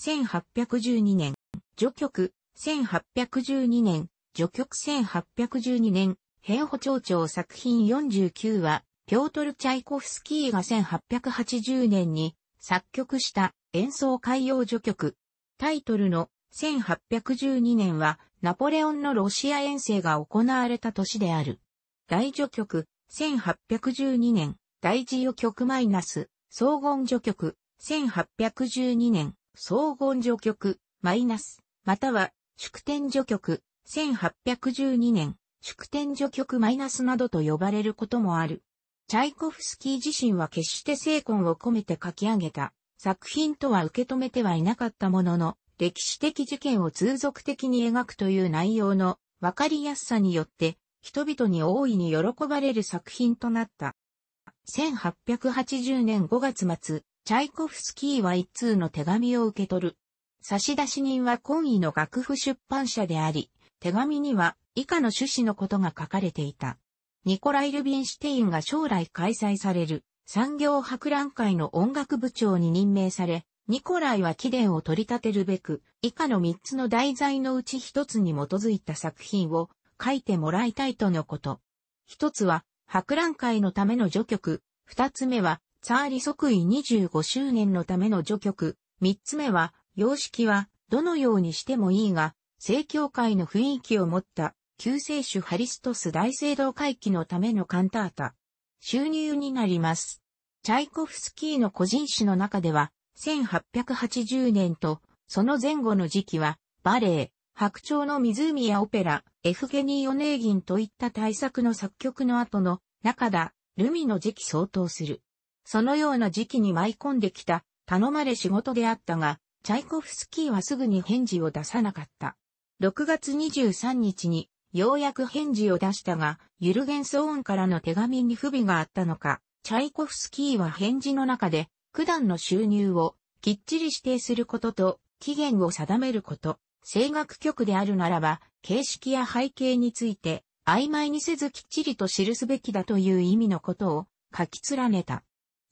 1812年、序曲、1812年、序曲1812年、平保町長作品49は、ピョートル・チャイコフスキーが1880年に作曲した演奏海洋序曲。タイトルの1812年はナポレオンのロシア遠征が行われた年である。大序曲1812年、大事予曲マイナス、荘厳序曲1812年、荘厳序曲、マイナス、または、祝典序曲、1812年、祝典序曲マイナスなどと呼ばれることもある。チャイコフスキー自身は決して精魂を込めて書き上げた作品とは受け止めてはいなかったものの、歴史的事件を通俗的に描くという内容のわかりやすさによって、人々に大いに喜ばれる作品となった。1880年5月末、チャイコフスキーは一通の手紙を受け取る。差出人は今意の楽譜出版社であり、手紙には以下の趣旨のことが書かれていた。ニコライ・ルビンシュテインが将来開催される産業博覧会の音楽部長に任命され、ニコライは貴殿を取り立てるべく、以下の3つの題材のうち1つに基づいた作品を書いてもらいたいとのこと。1つは、博覧会のための序曲、2つ目は、さーリ即位25周年のための序曲、三つ目は、様式は、どのようにしてもいいが、正教会の雰囲気を持った、救世主ハリストス大聖堂回帰のためのカンタータ。収入になります。チャイコフスキーの個人誌の中では、1880年と、その前後の時期は、バレエ、白鳥の湖やオペラ、エフゲニー・オネーギンといった大作の作曲の後の、中田、ルミの時期相当する。そのような時期に舞い込んできた、頼まれ仕事であったが、チャイコフスキーはすぐに返事を出さなかった。6月23日に、ようやく返事を出したが、ユルゲンソーンからの手紙に不備があったのか、チャイコフスキーは返事の中で、九段の収入をきっちり指定することと、期限を定めること、声楽局であるならば、形式や背景について、曖昧にせずきっちりと記すべきだという意味のことを書き連ねた。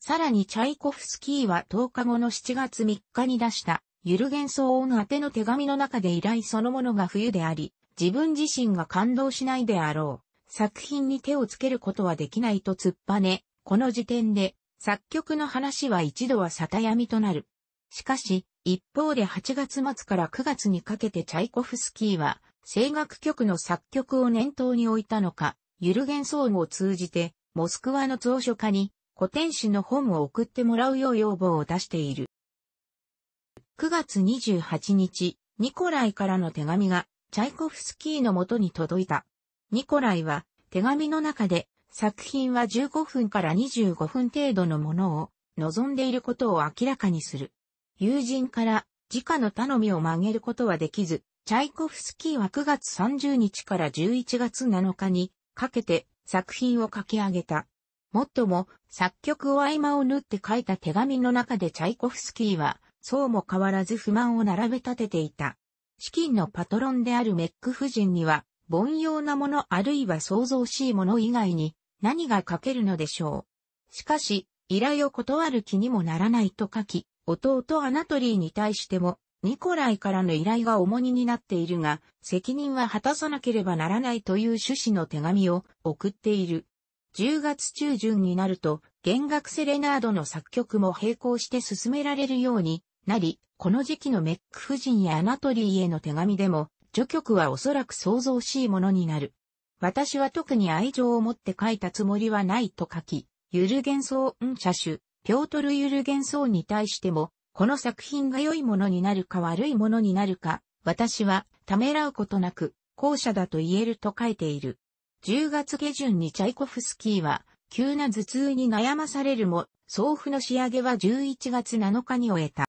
さらにチャイコフスキーは10日後の7月3日に出した、ゆる幻想音宛ての手紙の中で依頼そのものが冬であり、自分自身が感動しないであろう。作品に手をつけることはできないと突っぱね、この時点で、作曲の話は一度は沙汰闇となる。しかし、一方で8月末から9月にかけてチャイコフスキーは、声楽曲の作曲を念頭に置いたのか、ゆる幻想を通じて、モスクワの蔵書家に、古典史の本を送ってもらうよう要望を出している。9月28日、ニコライからの手紙が、チャイコフスキーのもとに届いた。ニコライは、手紙の中で、作品は15分から25分程度のものを、望んでいることを明らかにする。友人から、直の頼みを曲げることはできず、チャイコフスキーは9月30日から11月7日にかけて作品を書き上げた。もっとも、作曲を合間を縫って書いた手紙の中でチャイコフスキーは、そうも変わらず不満を並べ立てていた。資金のパトロンであるメック夫人には、凡庸なものあるいは想像しいもの以外に何が書けるのでしょう。しかし、依頼を断る気にもならないと書き、弟アナトリーに対しても、ニコライからの依頼が重荷になっているが、責任は果たさなければならないという趣旨の手紙を送っている。10月中旬になると、弦楽セレナードの作曲も並行して進められるようになり、この時期のメック夫人やアナトリーへの手紙でも、序曲はおそらく想像しいものになる。私は特に愛情を持って書いたつもりはないと書き、ユルゲンソーン社主、ピョートル・ユルゲンソーンに対しても、この作品が良いものになるか悪いものになるか、私はためらうことなく、後者だと言えると書いている。10月下旬にチャイコフスキーは、急な頭痛に悩まされるも、送付の仕上げは11月7日に終えた。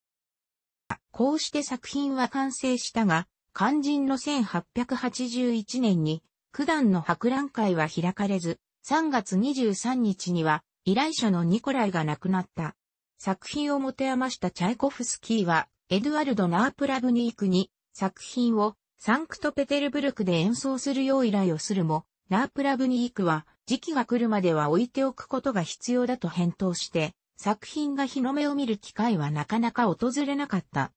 こうして作品は完成したが、肝心の1881年に、九段の博覧会は開かれず、3月23日には、依頼者のニコライが亡くなった。作品を持て余したチャイコフスキーは、エドゥアルド・ナープラブニークに、作品をサンクトペテルブルクで演奏するよう依頼をするも、ラープラブニークは、時期が来るまでは置いておくことが必要だと返答して、作品が日の目を見る機会はなかなか訪れなかった。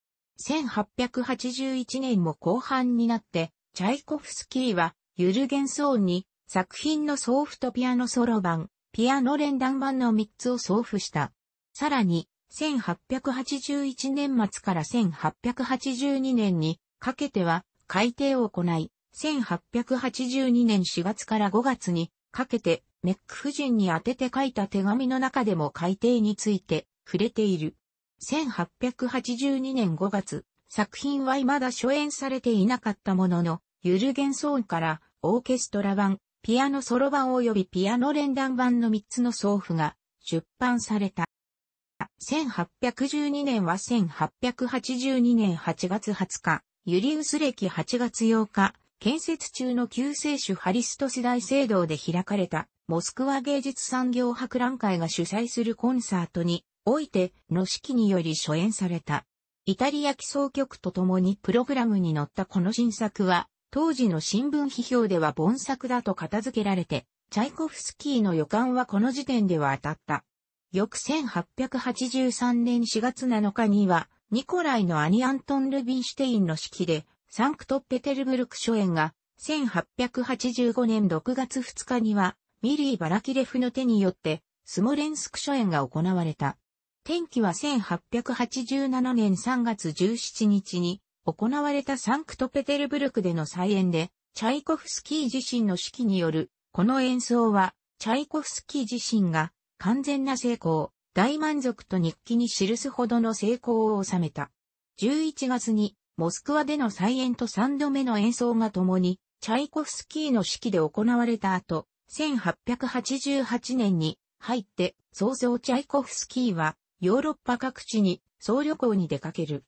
1881年も後半になって、チャイコフスキーは、ユルゲンソーンに、作品の送付とピアノソロ版、ピアノ連弾版の3つを送付した。さらに、1881年末から1882年にかけては改定を行い、1882年4月から5月にかけてメック夫人に宛てて書いた手紙の中でも改定について触れている。1882年5月、作品は未だ初演されていなかったものの、ゆる幻ンからオーケストラ版、ピアノソロ版及びピアノ連弾版の3つの奏譜が出版された。1812年は1882年8月20日、ユリウス歴8月8日、建設中の救世主ハリスト世代聖堂で開かれた、モスクワ芸術産業博覧会が主催するコンサートに、おいて、の式により初演された。イタリア基奏曲とともにプログラムに載ったこの新作は、当時の新聞批評では盆作だと片付けられて、チャイコフスキーの予感はこの時点では当たった。翌1883年4月7日には、ニコライの兄アントン・ルビンシュテインの式で、サンクトペテルブルク初演が、1885年6月2日には、ミリー・バラキレフの手によって、スモレンスク初演が行われた。天気は1887年3月17日に、行われたサンクトペテルブルクでの再演で、チャイコフスキー自身の指揮による、この演奏は、チャイコフスキー自身が、完全な成功、大満足と日記に記すほどの成功を収めた。11月に、モスクワでの再演と3度目の演奏が共に、チャイコフスキーの指揮で行われた後、1888年に入って早々チャイコフスキーはヨーロッパ各地に総旅行に出かける。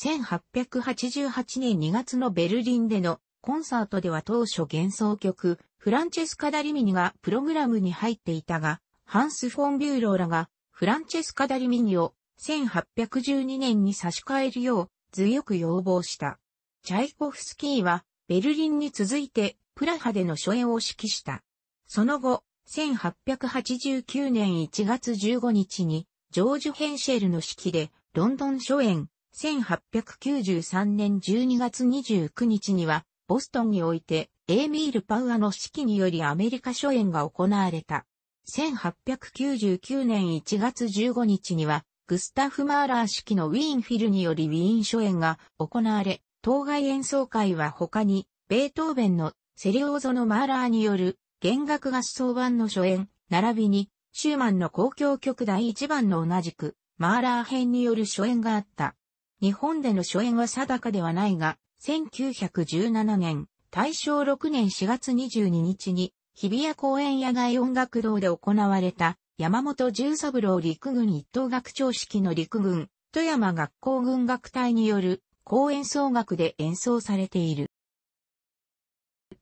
1888年2月のベルリンでのコンサートでは当初幻想曲フランチェスカ・ダリミニがプログラムに入っていたが、ハンス・フォン・ビューローらがフランチェスカ・ダリミニを1812年に差し替えるよう強く要望した。チャイコフスキーは、ベルリンに続いて、プラハでの初演を指揮した。その後、1889年1月15日に、ジョージ・ヘンシェルの指揮で、ロンドン初演、1893年12月29日には、ボストンにおいて、エーミール・パウアの指揮によりアメリカ初演が行われた。1899年1月15日には、グスタフ・マーラー式のウィーンフィルによりウィーン初演が行われ、当該演奏会は他に、ベートーベンのセリオーゾのマーラーによる弦楽合奏版の初演、並びに、シューマンの公共曲第1番の同じく、マーラー編による初演があった。日本での初演は定かではないが、1917年、大正6年4月22日に、日比谷公園野外音楽堂で行われた、山本十三郎陸軍一等学長式の陸軍、富山学校軍楽隊による公演奏楽で演奏されている。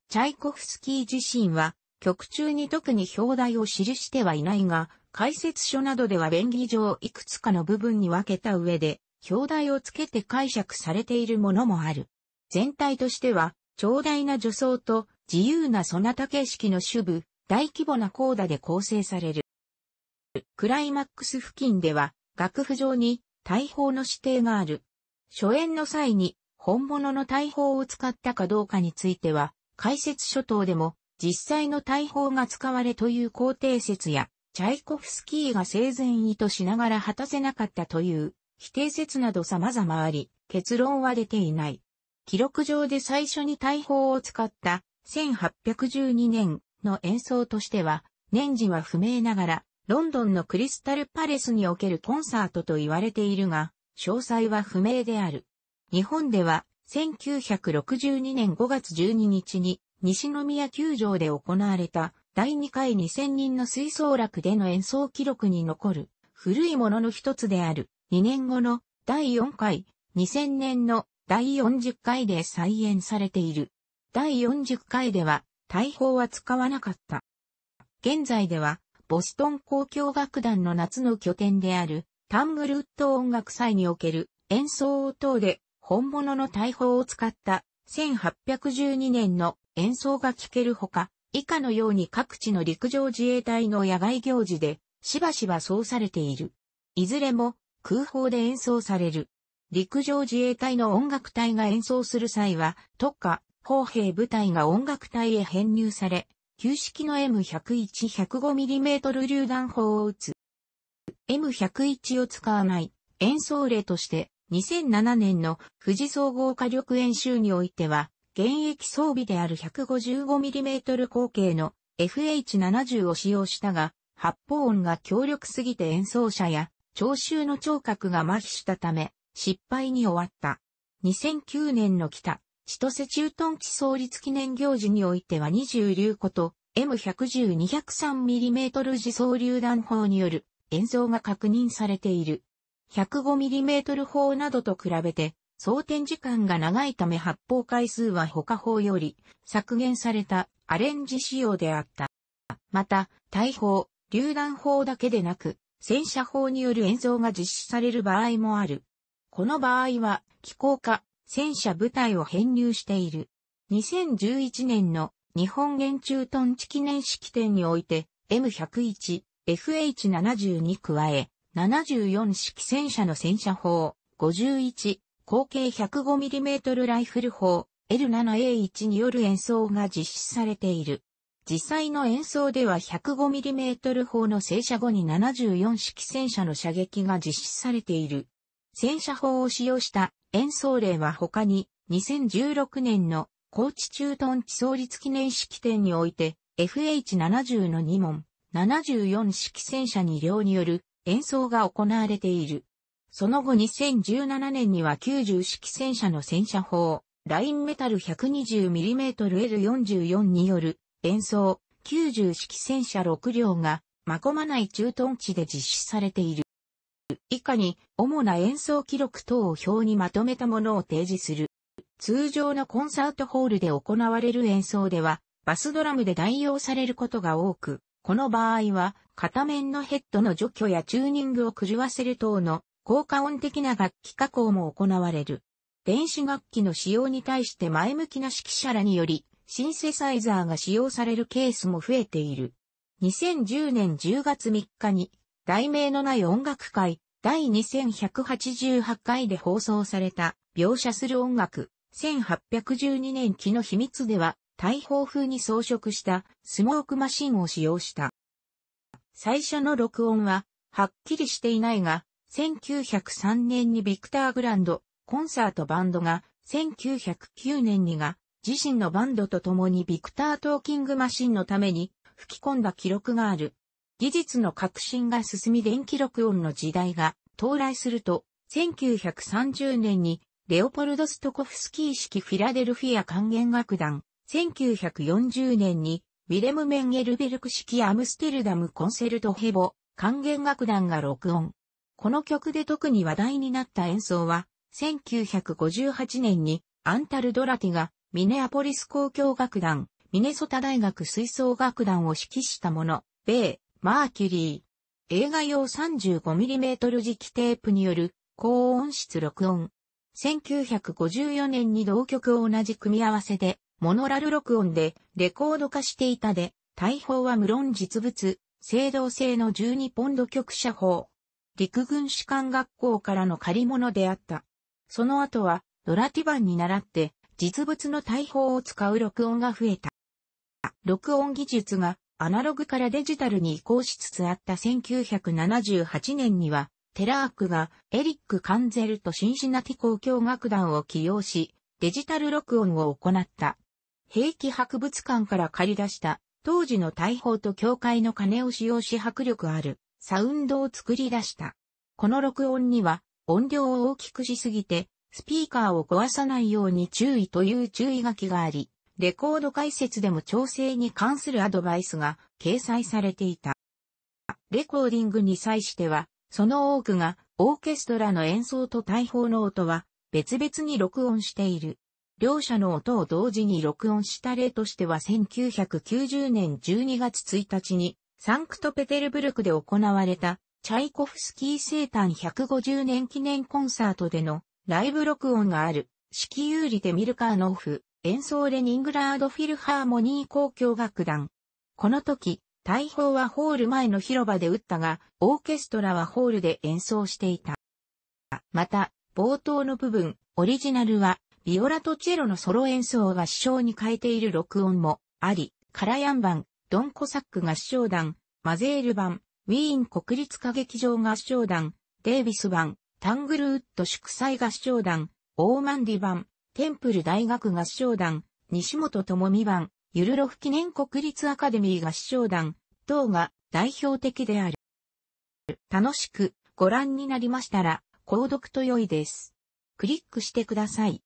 チャイコフスキー自身は曲中に特に表題を記してはいないが、解説書などでは便宜上いくつかの部分に分けた上で、表題をつけて解釈されているものもある。全体としては、長大な女装と自由なそなた形式の主部、大規模なコーダで構成される。クライマックス付近では、楽譜上に大砲の指定がある。初演の際に本物の大砲を使ったかどうかについては、解説書等でも実際の大砲が使われという肯定説や、チャイコフスキーが生前意図しながら果たせなかったという否定説など様々あり、結論は出ていない。記録上で最初に大砲を使った1812年の演奏としては、年次は不明ながら、ロンドンのクリスタルパレスにおけるコンサートと言われているが、詳細は不明である。日本では、1962年5月12日に、西宮球場で行われた、第2回2000人の吹奏楽での演奏記録に残る、古いものの一つである、2年後の第4回、2000年の第40回で再演されている。第40回では、大砲は使わなかった。現在では、ボストン交響楽団の夏の拠点である、タングルウッド音楽祭における演奏等で本物の大砲を使った1812年の演奏が聴けるほか、以下のように各地の陸上自衛隊の野外行事でしばしばそうされている。いずれも空砲で演奏される。陸上自衛隊の音楽隊が演奏する際は、特化、砲兵部隊が音楽隊へ編入され、旧式の M101-105mm 榴弾砲を撃つ。M101 を使わない演奏例として2007年の富士総合火力演習においては現役装備である 155mm 口径の FH70 を使用したが発砲音が強力すぎて演奏者や聴衆の聴覚が麻痺したため失敗に終わった。2009年の北千歳駐屯地創立記念行事においては20流こと M110-203mm 自走榴弾砲による演奏が確認されている。105mm 砲などと比べて、装填時間が長いため発砲回数は他砲より削減されたアレンジ仕様であった。また、大砲、榴弾砲だけでなく、戦車砲による演奏が実施される場合もある。この場合は、機構化、戦車部隊を編入している。2011年の日本原中屯地記念式典において M101、FH72 加え74式戦車の戦車砲51、口径 105mm ライフル砲 L7A1 による演奏が実施されている。実際の演奏では 105mm 砲の戦車後に74式戦車の射撃が実施されている。戦車砲を使用した演奏例は他に、2016年の高知駐屯地創立記念式典において、FH70 の2門、74式戦車2両による演奏が行われている。その後2017年には90式戦車の戦車砲、ラインメタル 120mmL44 による演奏、90式戦車6両が、まこまない駐屯地で実施されている。以下に主な演奏記録等を表にまとめたものを提示する。通常のコンサートホールで行われる演奏では、バスドラムで代用されることが多く、この場合は、片面のヘッドの除去やチューニングを狂わせる等の効果音的な楽器加工も行われる。電子楽器の使用に対して前向きな指揮者らにより、シンセサイザーが使用されるケースも増えている。2010年10月3日に、題名のない音楽会、第2188回で放送された、描写する音楽、1812年期の秘密では、大砲風に装飾したスモークマシンを使用した。最初の録音は、はっきりしていないが、1903年にビクター・グランド、コンサートバンドが、1909年にが、自身のバンドと共にビクター・トーキングマシンのために吹き込んだ記録がある。技術の革新が進み電気録音の時代が到来すると、1930年にレオポルド・ストコフスキー式フィラデルフィア管弦楽団、1940年にウィレム・メンゲルベルク式アムステルダムコンセルトヘボ管弦楽団が録音。この曲で特に話題になった演奏は、1958年にアンタル・ドラティがミネアポリス交響楽団、ミネソタ大学吹奏楽団を指揮したもの、米、マーキュリー。映画用 35mm 磁気テープによる高音質録音。1954年に同曲を同じ組み合わせで、モノラル録音でレコード化していたで、大砲は無論実物、制動性の12ポンド曲射砲。陸軍士官学校からの借り物であった。その後は、ドラティバンに習って、実物の大砲を使う録音が増えた。録音技術がアナログからデジタルに移行しつつあった1978年には、テラークがエリック・カンゼルとシンシナティ交響楽団を起用し、デジタル録音を行った。兵器博物館から借り出した当時の大砲と教会の鐘を使用し迫力あるサウンドを作り出した。この録音には音量を大きくしすぎてスピーカーを壊さないように注意という注意書きがあり、レコード解説でも調整に関するアドバイスが掲載されていた。レコーディングに際しては、その多くがオーケストラの演奏と大砲の音は別々に録音している。両者の音を同時に録音した例としては1990年12月1日にサンクトペテルブルクで行われたチャイコフスキー生誕150年記念コンサートでのライブ録音がある、式有利でミルカーノフ、演奏レニングラードフィルハーモニー交響楽団。この時、大砲はホール前の広場で撃ったが、オーケストラはホールで演奏していた。また、冒頭の部分、オリジナルは、ビオラとチェロのソロ演奏が師匠に変えている録音もあり、カラヤン版、ドンコサック合唱団、マゼール版、ウィーン国立歌劇場合唱団、デイビス版、タングルウッド祝祭合唱団、オーマンディ版、テンプル大学合唱団、西本智美版、ゆるろふ記念国立アカデミー合唱団、等が代表的である。楽しくご覧になりましたら、購読と良いです。クリックしてください。